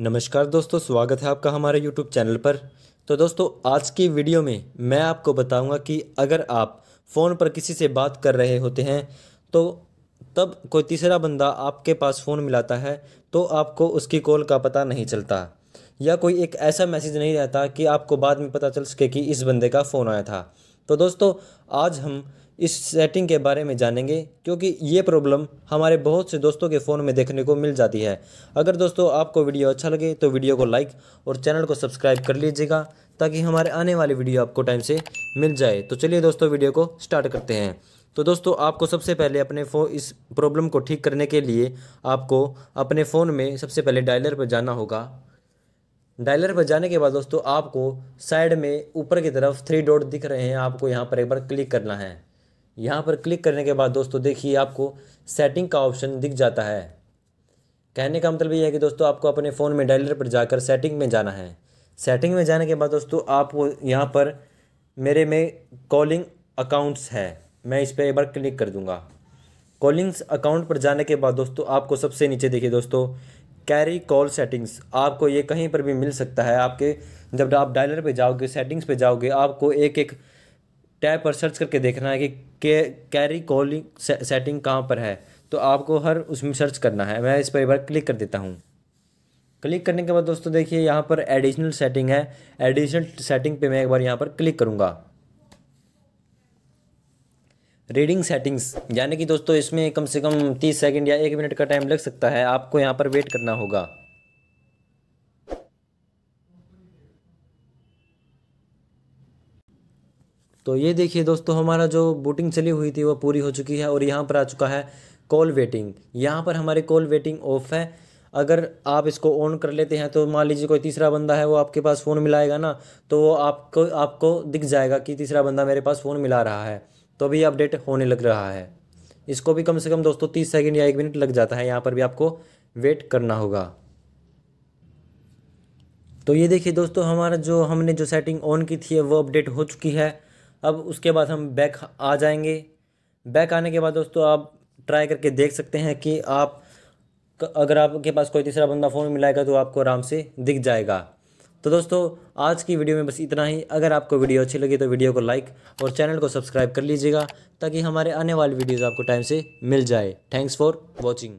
नमस्कार दोस्तों स्वागत है आपका हमारे YouTube चैनल पर तो दोस्तों आज की वीडियो में मैं आपको बताऊंगा कि अगर आप फ़ोन पर किसी से बात कर रहे होते हैं तो तब कोई तीसरा बंदा आपके पास फ़ोन मिलाता है तो आपको उसकी कॉल का पता नहीं चलता या कोई एक ऐसा मैसेज नहीं रहता कि आपको बाद में पता चल सके कि इस बंदे का फ़ोन आया था तो दोस्तों आज हम इस सेटिंग के बारे में जानेंगे क्योंकि ये प्रॉब्लम हमारे बहुत से दोस्तों के फ़ोन में देखने को मिल जाती है अगर दोस्तों आपको वीडियो अच्छा लगे तो वीडियो को लाइक और चैनल को सब्सक्राइब कर लीजिएगा ताकि हमारे आने वाले वीडियो आपको टाइम से मिल जाए तो चलिए दोस्तों वीडियो को स्टार्ट करते हैं तो दोस्तों आपको सबसे पहले अपने फ़ोन इस प्रॉब्लम को ठीक करने के लिए आपको अपने फ़ोन में सबसे पहले डायलर पर जाना होगा डायलर पर जाने के बाद दोस्तों आपको साइड में ऊपर की तरफ थ्री डॉट दिख रहे हैं आपको यहाँ पर एक बार क्लिक करना है यहाँ पर क्लिक करने के बाद दोस्तों देखिए आपको सेटिंग का ऑप्शन दिख जाता है कहने का मतलब ये है कि दोस्तों आपको अपने फ़ोन में डायलर पर जाकर सेटिंग में जाना है सेटिंग में जाने के बाद दोस्तों आपको यहाँ पर मेरे में कॉलिंग अकाउंट्स है मैं इस पर एक बार क्लिक कर दूंगा कॉलिंग्स अकाउंट पर जाने के बाद दोस्तों आपको सबसे नीचे देखिए दोस्तों कैरी कॉल सेटिंग्स आपको ये कहीं पर भी मिल सकता है आपके जब आप डायलर पे जाओगे सेटिंग्स पे जाओगे आपको एक एक टैब पर सर्च करके देखना है कि के कैरी कॉलिंग से, सेटिंग कहाँ पर है तो आपको हर उसमें सर्च करना है मैं इस पर एक बार क्लिक कर देता हूँ क्लिक करने के बाद दोस्तों देखिए यहाँ पर एडिशनल सेटिंग है एडिशनल सेटिंग पे मैं एक बार यहाँ पर क्लिक करूँगा रीडिंग सेटिंग्स यानी कि दोस्तों इसमें कम से कम तीस सेकंड या एक मिनट का टाइम लग सकता है आपको यहाँ पर वेट करना होगा तो ये देखिए दोस्तों हमारा जो बोटिंग चली हुई थी वो पूरी हो चुकी है और यहाँ पर आ चुका है कॉल वेटिंग यहाँ पर हमारे कॉल वेटिंग ऑफ है अगर आप इसको ऑन कर लेते हैं तो मान लीजिए कोई तीसरा बंदा है वो आपके पास फ़ोन मिलाएगा ना तो वो आपको आपको दिख जाएगा कि तीसरा बंदा मेरे पास फ़ोन मिला रहा है तो अभी अपडेट होने लग रहा है इसको भी कम से कम दोस्तों तीस सेकेंड या एक मिनट लग जाता है यहाँ पर भी आपको वेट करना होगा तो ये देखिए दोस्तों हमारा जो हमने जो सेटिंग ऑन की थी वो अपडेट हो चुकी है अब उसके बाद हम बैक आ जाएंगे बैक आने के बाद दोस्तों आप ट्राई करके देख सकते हैं कि आप अगर आपके पास कोई तीसरा बंदा फ़ोन मिलाएगा तो आपको आराम से दिख जाएगा तो दोस्तों आज की वीडियो में बस इतना ही अगर आपको वीडियो अच्छी लगी तो वीडियो को लाइक और चैनल को सब्सक्राइब कर लीजिएगा ताकि हमारे आने वाली वीडियोज़ आपको टाइम से मिल जाए थैंक्स फॉर वॉचिंग